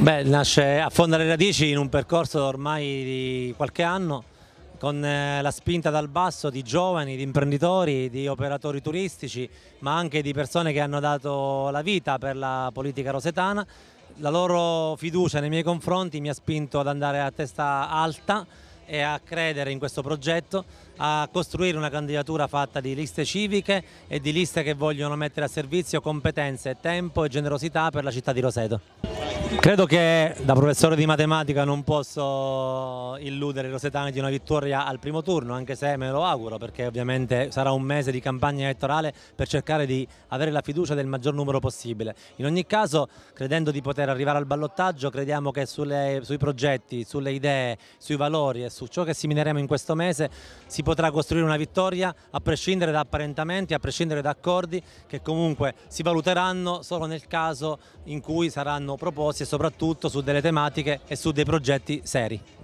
Beh, nasce, affonda le radici in un percorso ormai di qualche anno con eh, la spinta dal basso di giovani, di imprenditori, di operatori turistici, ma anche di persone che hanno dato la vita per la politica rosetana. La loro fiducia nei miei confronti mi ha spinto ad andare a testa alta e a credere in questo progetto, a costruire una candidatura fatta di liste civiche e di liste che vogliono mettere a servizio competenze, tempo e generosità per la città di Roseto. Credo che da professore di matematica non posso illudere i rosetani di una vittoria al primo turno, anche se me lo auguro, perché ovviamente sarà un mese di campagna elettorale per cercare di avere la fiducia del maggior numero possibile. In ogni caso, credendo di poter arrivare al ballottaggio, crediamo che sulle, sui progetti, sulle idee, sui valori e su ciò che semineremo in questo mese si potrà costruire una vittoria a prescindere da apparentamenti, a prescindere da accordi che comunque si valuteranno solo nel caso in cui saranno proposti e soprattutto su delle tematiche e su dei progetti seri.